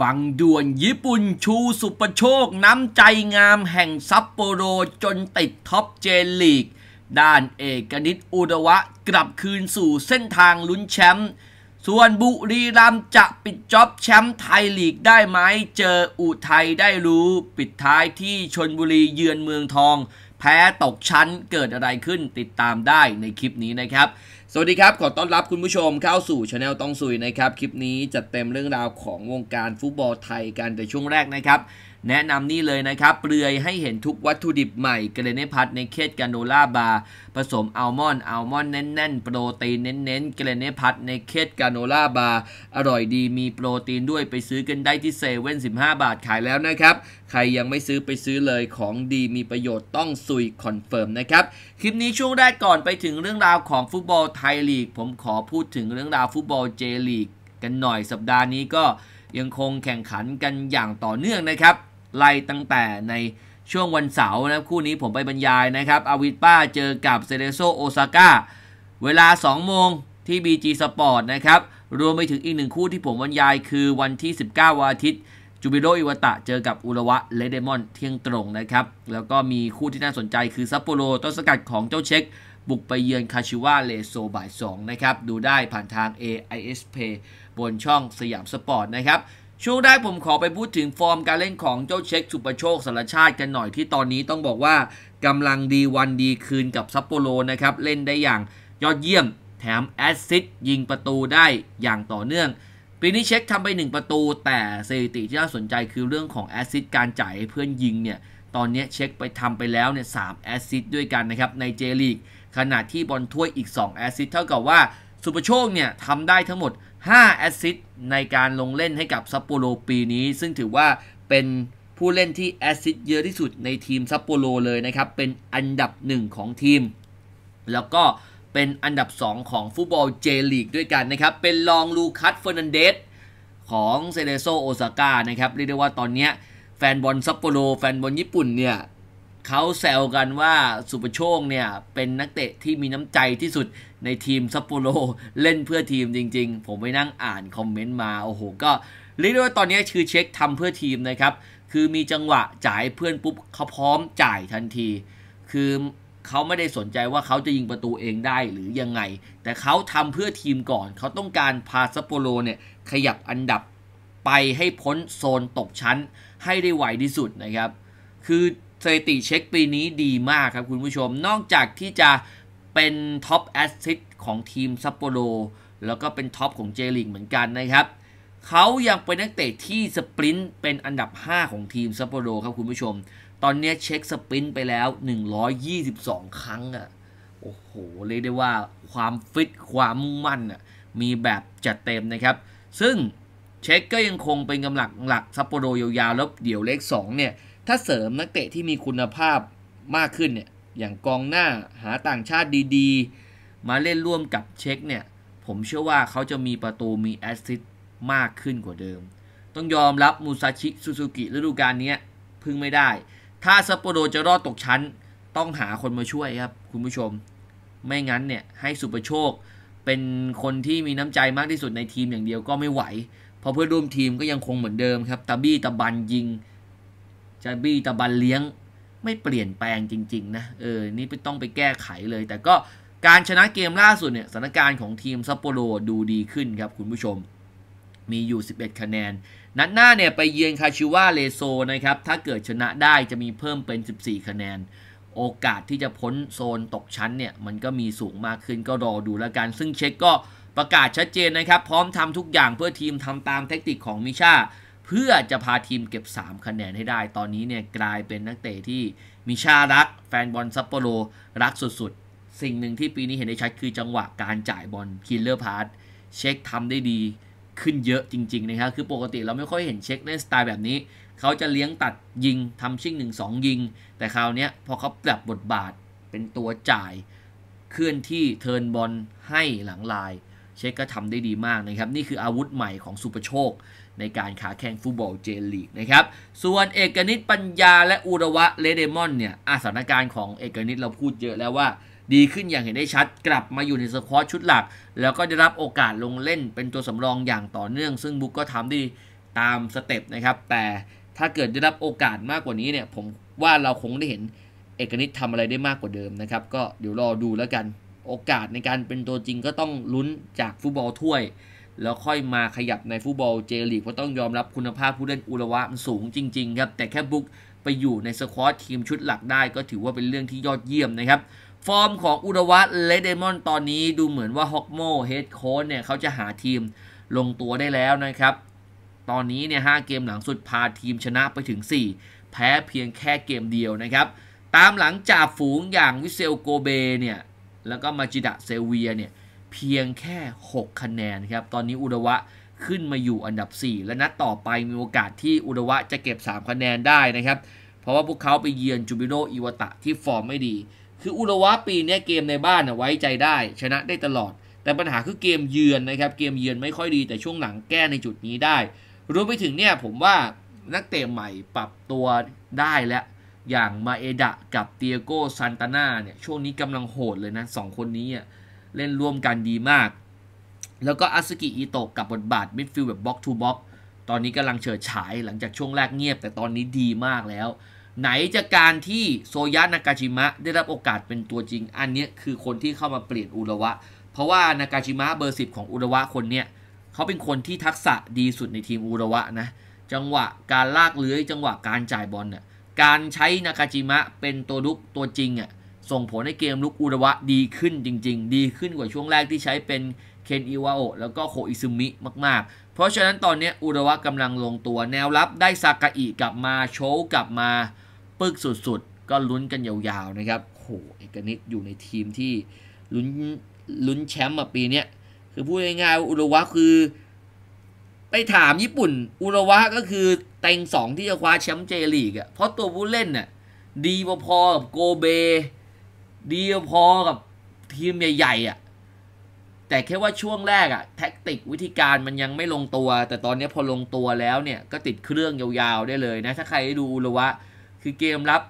ฟังด่วนญี่ปุ่นชูสุปโชค น้ำใจงามแห่งซัปโปโร จนติดท็อปเจลีก ด้านเอกนิตอุดวะกลับคืนสู่เส้นทางลุ้นแชมป์ส่วนบุรีรัมจะปิดจ็อบแชมป์ไทยลีกได้ไหม เจออุทัยได้รู้ ปิดท้ายที่ชนบุรีเยือนเมืองทองแพ้ตกชั้นเกิดอะไรขึ้นติดตามได้ในคลิปนี้นะครับ สวัสดีครับขอต้อนรับคุณผู้ชมเข้าสู่ช anel ต้องสุยนะครับ คลิปนี้จัดเต็มเรื่องราวของวงการฟุตบอลไทยกันแต่ช่วงแรกนะครับแนะนำนี่เลยนะครับ เปลือยให้เห็นทุกวัตถุดิบใหม่เกรเนพัทในเคสกาโนล่าบาร์ผสมอัลมอนด์อัลมอนด์แน่นๆ โปรตีนเน้นๆเกรเนพัทในเคสกาโนล่าบาร์อร่อยดีมีโปรตีนด้วยไปซื้อกันได้ที่เซเว่นสิบห้าบาทขายแล้วนะครับ ใครยังไม่ซื้อไปซื้อเลยของดีมีประโยชน์ต้องสุยคอนเฟิร์มนะครับ คลิปนี้ช่วงแรกก่อนไปถึงเรื่องราวของฟุตบอลไทยลีกผมขอพูดถึงเรื่องราวฟุตบอลเจลีกกันหน่อยสัปดาห์นี้ก็ ยังคงแข่งขันกันอย่างต่อเนื่องนะครับไล่ตั้งแต่ในช่วงวันเสาร์นะคู่นี้ผมไปบรรยายนะครับ อาวิป้าเจอกับเซเลโซโอซาก้าเวลา 2 โมงที่ BG Sport นะครับ รวมไปถึงอีกหนึ่งคู่ที่ผมบรรยายคือวันที่ 19วันอาทิตย์จูบิโรอิวตะเจอกับอุระวะเลเดมอนเที่ยงตรงนะครับ แล้วก็มีคู่ที่น่าสนใจคือ ซัปโปโรต้นสกัดของเจ้าเช็คบุกไปเยือนคาชิวาเลโซบ่าย2นะครับดูได้ผ่านทาง AIS Play บนช่องสยามสปอร์ตนะครับช่วงแรกผมขอไปพูดถึงฟอร์มการเล่นของเจ้าเช็คสุประโชคสารชาติกันหน่อยที่ตอนนี้ต้องบอกว่ากำลังดีวันดีคืนกับซัปโปโรนะครับเล่นได้อย่างยอดเยี่ยมแถมแอสซิสยิงประตูได้อย่างต่อเนื่องปีนี้เช็คทำไป 1 ประตู แต่สถิติที่น่าสนใจคือเรื่องของแอสซิสการจ่ายเพื่อนยิงเนี่ยตอนนี้เช็คไปทำไปแล้วเนี่ยสแอสซิสด้วยกันนะครับในเจลีกขณะที่บอลถ้วยอีก2แอสซิสเท่ากับว่าสุประโชคเนี่ยทำได้ทั้งหมด5แอสซิสในการลงเล่นให้กับซัปโปโรปีนี้ ซึ่งถือว่าเป็นผู้เล่นที่แอซิดตเยอะที่สุดในทีมซัปโปโรเลยนะครับ เป็นอันดับหนึ่งของทีม แล้วก็เป็นอันดับ 2ของฟุตบอลเจลีกด้วยกันนะครับ เป็นรองลูคัสเฟอร์นันเดสของเซเลโซโอซาก้านะครับ เรียกได้ว่าตอนนี้แฟนบอลซัปโปโรแฟนบอลญี่ปุ่นเนี่ยเขาแซวกันว่าสุปโชคเนี่ย เป็นนักเตะ ที่มีน้ำใจที่สุดในทีมซัปโปโรเล่นเพื่อทีมจริงๆ ผมไปนั่งอ่านคอมเมนต์มาโอ้โหก็เรียกได้ว่าตอนนี้คือเช็คทำเพื่อทีมนะครับ คือมีจังหวะจ่ายเพื่อนปุ๊บ เขาพร้อมจ่ายทันที คือเขาไม่ได้สนใจว่าเขาจะยิงประตูเองได้หรือยังไง แต่เขาทำเพื่อทีมก่อน เขาต้องการพาซัปโปโรเนี่ยขยับอันดับไปให้พ้นโซนตกชั้น ให้ได้ไวที่สุดนะครับ คือสถิติเช็คปีนี้ดีมากครับคุณผู้ชม นอกจากที่จะเป็นท็อปแอสซิสของทีมซัปโปโรแล้วก็เป็นท็อป ของเจลิงเหมือนกันนะครับ เขายังเป็นนักเตะที่สปรินต์เป็นอันดับ 5 ของทีมซัปโปโรครับคุณผู้ชม ตอนนี้เช็คสปรินต์ไปแล้ว 122 ครั้งอะโอ้โห เรียกได้ว่าความฟิตความมุ่งมั่นอะมีแบบจัดเต็มนะครับ ซึ่ง เช็คก็ยังคงเป็นกำลังหลักซัปโปโรยาวๆแล้วเดี๋ยวเลข2เนี่ยถ้าเสริมนักเตะที่มีคุณภาพมากขึ้นเนี่ยอย่างกองหน้าหาต่างชาติดีๆ มาเล่นร่วมกับเช็คเนี่ย ผมเชื่อว่าเขาจะมีประตูมีแอสซิสต์มากขึ้นกว่าเดิม ต้องยอมรับมูซาชิซูซูกิฤดูกาลนี้พึ่งไม่ได้ ถ้าซัปโปโรจะรอดตกชั้น ต้องหาคนมาช่วยครับ คุณผู้ชม ไม่งั้นเนี่ย ให้สุประโชคเป็นคนที่มีน้ำใจมากที่สุดในทีมอย่างเดียวก็ไม่ไหว เพราะเพื่อนร่วมทีมก็ยังคงเหมือนเดิมครับตาบี้ตะบันยิงจะบี้ตะบันเลี้ยงไม่เปลี่ยนแปลงจริงๆนะเออนี่ไม่ต้องไปแก้ไขเลย แต่ก็การชนะเกมล่าสุดเนี่ยสถานการณ์ของทีมซัปโปโรดูดีขึ้นครับคุณผู้ชมมีอยู่ 11 คะแนน นัดหน้าเนี่ยไปเยือนคาชิวาเลโซนะครับถ้าเกิดชนะได้จะมีเพิ่มเป็น 14 คะแนน โอกาสที่จะพ้นโซนตกชั้นเนี่ยมันก็มีสูงมากขึ้นก็รอดูแล้วกัน ซึ่งเช็คก็ประกาศชัดเจนนะครับ พร้อมทำทุกอย่างเพื่อทีมทำตามเทคนิคของมิชาพื่อจะพาทีมเก็บ 3 คะแนนให้ได้ ตอนนี้เนี่ยกลายเป็นนักเตะที่มีชารักแฟนบอลซัปโปโรรักสุดๆ สิ่งหนึ่งที่ปีนี้เห็นได้ชัดคือจังหวะการจ่ายบอลคิลเลอร์พาร์ตเช็คทำได้ดีขึ้นเยอะจริง ๆนะครับ คือปกติเราไม่ค่อยเห็นเช็คในสไตล์แบบนี้ เขาจะเลี้ยงตัดยิงทำชิ่ง 1-2 ยิง แต่คราวนี้พอเขาปรับบทบาทเป็นตัวจ่ายเคลื่อนที่เทินบอลให้หลังลาย เช็คก็ทำได้ดีมากนะครับ นี่คืออาวุธใหม่ของสุปโชคในการขาแข่งฟุตบอลเจลีกนะครับ ส่วนเอกนิตปัญญาและอุระวะเลเดมอนเนี่ยสถานการณ์ของเอกนิตเราพูดเยอะแล้วว่าดีขึ้นอย่างเห็นได้ชัดกลับมาอยู่ในสควอชชุดหลัก แล้วก็ได้รับโอกาสลงเล่นเป็นตัวสำรองอย่างต่อเนื่องซึ่งบุกก็ทำได้ตามสเต็ปนะครับแต่ถ้าเกิดได้รับโอกาสมากกว่านี้เนี่ยผมว่าเราคงได้เห็นเอกนิตทำอะไรได้มากกว่าเดิมนะครับก็เดี๋ยวรอดูแล้วกันโอกาสในการเป็นตัวจริงก็ต้องลุ้นจากฟุตบอลถ้วยแล้วค่อยมาขยับในฟุตบอลเจลีกเพราะต้องยอมรับคุณภาพผู้เล่นอุระวะมันสูงจริงๆครับแต่แค่บุกไปอยู่ในสควอตทีมชุดหลักได้ ก็ถือว่าเป็นเรื่องที่ยอดเยี่ยมนะครับ ฟอร์มของอุระวะเลเดมอนตอนนี้ดูเหมือนว่าฮอกโมเฮดโค้ชเนี่ยเขาจะหาทีมลงตัวได้แล้วนะครับ ตอนนี้เนี่ยหเกมหลังสุดพาทีมชนะไปถึง 4 แพ้เพียงแค่เกมเดียวนะครับตามหลังจากฝูงอย่างวิเซลโกเบเนี่ยแล้วก็มาจิดะเซเวียเนี่ยเพียงแค่ 6 คะแนนครับ ตอนนี้อุดวะขึ้นมาอยู่อันดับ 4 และนัดต่อไปมีโอกาสที่อุดวะจะเก็บ 3 คะแนนได้นะครับ เพราะว่าพวกเขาไปเยือนจูบิโนอิวตะที่ฟอร์มไม่ดี คืออุดวะปีนี้เกมในบ้านไว้ใจได้ ชนะได้ตลอด แต่ปัญหาคือเกมเยือนนะครับ เกมเยือนไม่ค่อยดีแต่ช่วงหลังแก้ในจุดนี้ได้รวมไปถึงเนี่ยผมว่านักเตะใหม่ปรับตัวได้แล้วอย่างมาเอดะกับเตียโกซันตาน่าเนี่ยช่วงนี้กำลังโหดเลยนะสองคนนี้อ่ะเล่นร่วมกันดีมาก แล้วก็อาสกิอิโตะกับบทบาทมิดฟิลด์แบบบล็อกทูบล็อกตอนนี้กำลังเฉิดฉายหลังจากช่วงแรกเงียบ แต่ตอนนี้ดีมากแล้ว ไหนจะการที่โซยะนากาชิมะได้รับโอกาสเป็นตัวจริง อันนี้คือคนที่เข้ามาเปลี่ยนอุระวะ เพราะว่านากาชิมะเบอร์สิบของอุระวะคนเนี้ยเขาเป็นคนที่ทักษะดีสุดในทีมอุระวะนะจังหวะการลากเลื้อยจังหวะการจ่ายบอลน่ยการใช้นากาจิมะเป็นตัวลุกตัวจริงอ่ะส่งผลให้เกมลุกอุระวะดีขึ้นจริงๆ ดีขึ้นกว่าช่วงแรกที่ใช้เป็นเคนอิวาโอะแล้วก็โคอิซึมิมากๆ เพราะฉะนั้นตอนนี้อุระวะกำลังลงตัวแนวรับได้ซากะอิกลับมาโชวกลับมาปึกสุดๆ ก็ลุ้นกันยาวๆนะครับโหเอกนิตอยู่ในทีมที่ลุ้นลุ้นแชมป์มาปีนี้คือพูดง่ายๆว่าอุระวะคือ ไปถามญี่ปุ่นอุระวะก็คือเต็งสองที่จะคว้าแชมป์เจลีกอะเพราะตัวผู้เล่นน่ะดีพอๆกับโกเบดีพอกับทีมใหญ่ๆอ่ะแต่แค่ว่าช่วงแรกอะแท็กติกวิธีการมันยังไม่ลงตัว แต่ตอนนี้พอลงตัวแล้วเนี่ย ก็ติดเครื่องยาวๆได้เลยนะถ้าใครดูอุลวะคือเกมรับ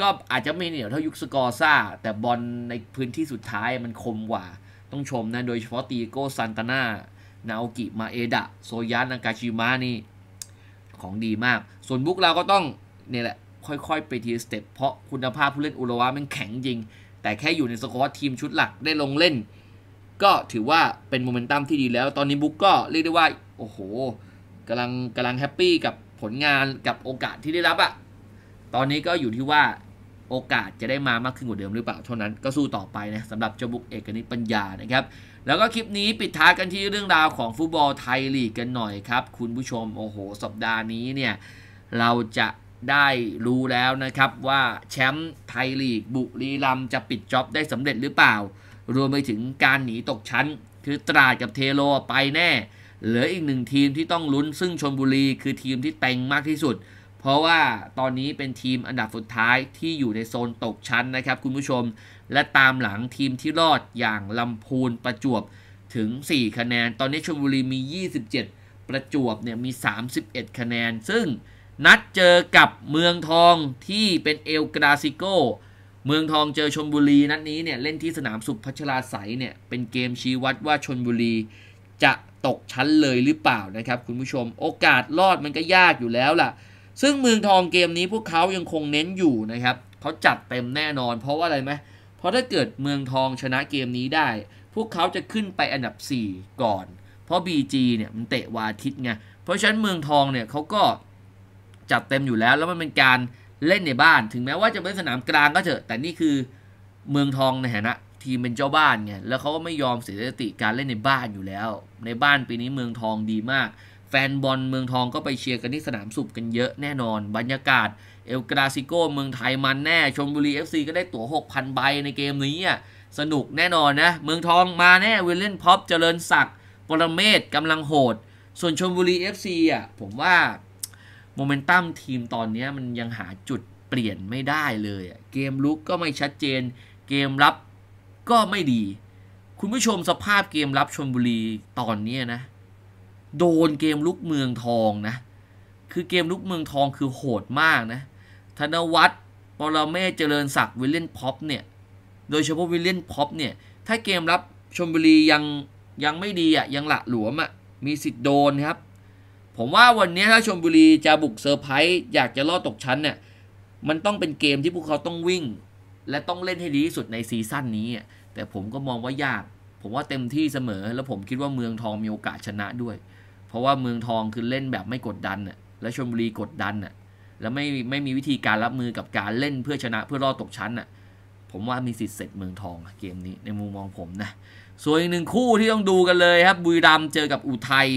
ก็อาจจะไม่เหนียวเท่ายุคสกอร์ซ่า แต่บอลในพื้นที่สุดท้ายมันคมกว่า ต้องชมนะ โดยเฉพาะตีโก้ซันตานานาโอกิมาเอดะ โซยานากาชิมานี่ของดีมาก ส่วนบุกเราก็ต้องเนี่ยแหละค่อย ๆ ไปทีสเต็ป เพราะคุณภาพผู้เล่นอุระวะมันแข็งจริง แต่แค่อยู่ในสกอร์ทีมชุดหลักได้ลงเล่น ก็ถือว่าเป็นโมเมนตัมที่ดีแล้ว ตอนนี้บุ๊กก็เรียกได้ว่า โอ้โหกำลังกำลังแฮปปี้กับผลงานกับโอกาสที่ได้รับอะตอนนี้ก็อยู่ที่ว่าโอกาสจะได้มามากขึ้นกว่าเดิมหรือเปล่า เท่านั้น ก็สู้ต่อไปนะสำหรับเจ้าบุกเอกนิตปัญญา นะครับ แล้วก็คลิปนี้ปิดท้ายกันที่เรื่องราวของฟุตบอลไทยลีกกันหน่อยครับคุณผู้ชม โอ้โห สัปดาห์นี้เนี่ยเราจะได้รู้แล้วนะครับว่า แชมป์ไทย ลีก บุรีรัมจะปิดจ็อบได้สำเร็จหรือเปล่า รวมไปถึงการหนีตกชั้น คือตราด กับเทโลไปแน่ เหลืออีกหนึ่งทีมที่ต้องลุ้น ซึ่งชนบุรี คือทีมที่เต็งมากที่สุด เพราะว่าตอนนี้เป็นทีมอันดับสุดท้ายที่อยู่ในโซนตกชั้นนะครับคุณผู้ชมและตามหลังทีมที่รอดอย่างลำพูนประจวบถึง 4 คะแนน ตอนนี้ชนบุรีมี 27 ประจวบเนี่ยมี 31 คะแนน ซึ่งนัดเจอกับเมืองทองที่เป็นเอลกราซิโก เมืองทองเจอชนบุรีนัดนี้เนี่ยเล่นที่สนามสุพัชราไสเนี่ย เป็นเกมชี้วัดว่าชนบุรีจะตกชั้นเลยหรือเปล่านะครับ คุณผู้ชมโอกาสรอดมันก็ยากอยู่แล้วล่ะ ซึ่งเมืองทองเกมนี้พวกเขายังคงเน้นอยู่นะครับ เขาจัดเต็มแน่นอน เพราะว่าอะไรไหม เพราะถ้าเกิดเมืองทองชนะเกมนี้ได้ พวกเขาจะขึ้นไปอันดับ4ก่อน เพราะ BG เนี่ยมันเตะวาทิตไงเพราะฉะนั้นเมืองทองเนี่ยเขาก็จัดเต็มอยู่แล้วแล้ว มันเป็นการเล่นในบ้าน ถึงแม้ว่าจะเป็นสนามกลางก็เถอะแต่นี่คือเมืองทองในฐานะทีมเป็น เจ้าบ้านไงแล้วเขาก็ไม่ยอมเสียสติการเล่นในบ้านอยู่แล้ว ในบ้านปีนี้เมืองทองดีมาก แฟนบอลเมืองทองก็ไปเชียร์กันที่สนามสุบกันเยอะแน่นอน บรรยากาศเอลกราซิโกเมืองไทยมันแน่ชมบุรี FC ก็ได้ตั๋ว 6,000 ใบในเกมนี้อ่ะสนุกแน่นอนนะเมืองทองมาแน่วิลเล่นพ็อปเจริญศักดิ์ปรเมศกำลังโหดส่วนชมบุรี FC อ่ะผมว่าโมเมนตัมทีมตอนนี้มันยังหาจุดเปลี่ยนไม่ได้เลยเกมลุกก็ไม่ชัดเจน เกมรับก็ไม่ดี คุณผู้ชมสภาพเกมรับชนบุรีตอนนี้นะ โดนเกมลุกเมืองทองนะ คือเกมลุกเมืองทองคือโหดมากนะ ธนวัฒน์ปรเมเจริญศักดิ์วิลเลนพ็อปเนี่ยโดยเฉพาะวิลเลนพ็อปเนี่ยถ้าเกมรับชมบุรียังยังไม่ดีอ่ะยังหละหลวมอ่ะมีสิทธิ์โดนครับผมว่าวันนี้ถ้าชมบุรีจะบุกเซอร์ไพรส์อยากจะลอดตกชั้นเนี่ยมันต้องเป็นเกมที่พวกเขาต้องวิ่ง และต้องเล่นให้ดีที่สุดในซีซั่นนี้ แต่ผมก็มองว่ายาก ผมว่าเต็มที่เสมอแล้วผมคิดว่าเมืองทองมีโอกาสชนะด้วย เพราะว่าเมืองทองคือเล่นแบบไม่กดดันน่ะและชมบุรีกดดันน่ะแล้วไม่ไม่มีวิธีการรับมือกับการเล่นเพื่อชนะเพื่อรอดตกชั้นน่ะผมว่ามีสิทธิ์เสร็จเมืองทองเกมนี้ในมุมมองผมนะส่วนอีกหนึ่งคู่ที่ต้องดูกันเลยครับ บุรีรัมย์เจอกับอุทัย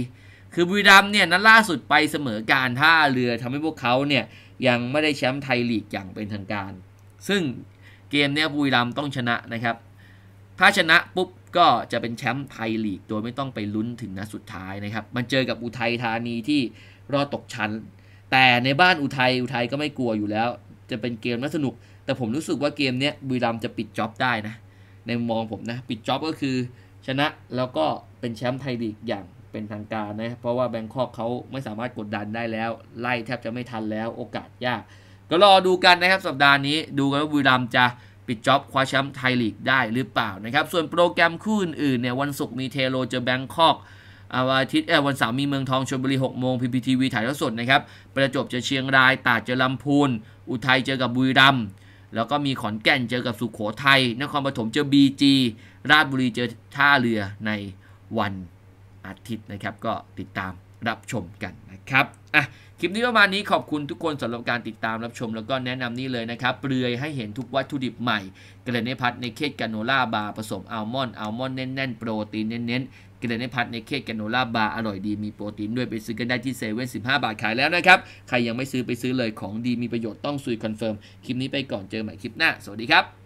คือบุรีรัมเนี่ยนั้นล่าสุดไปเสมอการท่าเรือทำให้พวกเขาเนี่ยยังไม่ได้แชมป์ไทยลีกอย่างเป็นทางการ ซึ่งเกมเนี้ยบุรีรัมต้องชนะนะครับถ้าชนะปุ๊บก็จะเป็นแชมป์ไทยลีกโดยไม่ต้องไปลุ้นถึงนัดสุดท้ายนะครับมันเจอกับอุทัยธานีที่รอตกชั้นแต่ในบ้านอุทัยอุทัยก็ไม่กลัวอยู่แล้ว จะเป็นเกมน่าสนุก แต่ผมรู้สึกว่าเกมเนี้ยบุรีรัมจะปิดจ็อบได้นะในมองผมนะปิดจ็อบก็คือ ชนะแล้วก็เป็นแชมป์ไทยลีกอย่างเป็นทางการนะเพราะว่าแบงคอกเขาไม่สามารถกดดันได้แล้ว ไล่แทบจะไม่ทันแล้ว โอกาสยาก ก็รอดูกันนะครับสัปดาห์นี้ ดูกันว่าบุรีรัมย์จะปิดจ็อบคว้าแชมป์ไทยลีกได้หรือเปล่านะครับ ส่วนโปรแกรมคู่อื่นๆเนี่ยวันศุกร์มีเทโลเจอแบงคอกวันอาทิตย์วันเสาร์มีเมืองทองชลบุรี6โมงพีพีทีวีถ่ายทอดสดนะครับ ประจวบเจอเชียงรายตาดเจอลำพูน อุทัยเจอกับบุรีรัมย์ แล้วก็มีขอนแก่นเจอกับสุขโขทัย นครปฐมเจอบีจีราชบุรีเจอท่าเรือในวันอาทิตย์นะครับก็ติดตามรับชมกันนะครับอ่ะคลิปนี้ประมาณนี้ขอบคุณทุกคนสำหรับการติดตามรับชมแล้วก็แนะนำนี่เลยนะครับ เปลือยให้เห็นทุกวัตถุดิบใหม่เกลเนพัทในเคสกาโนล่าบาร์ผสมอัลมอนด์อัลมอนด์แน่น ๆ โปรตีนเน้นๆเกลเนพัทในเคสกาโนล่าบาร์อร่อยดีมีโปรตีนด้วยไปซื้อกันได้ที่เซเว่นสิบห้าบาทขายแล้วนะครับใครยังไม่ซื้อไปซื้อเลยของดีมีประโยชน์ต้องซุยคอนเฟิร์มคลิปนี้ไปก่อนเจอใหม่คลิปหน้าสวัสดีครับ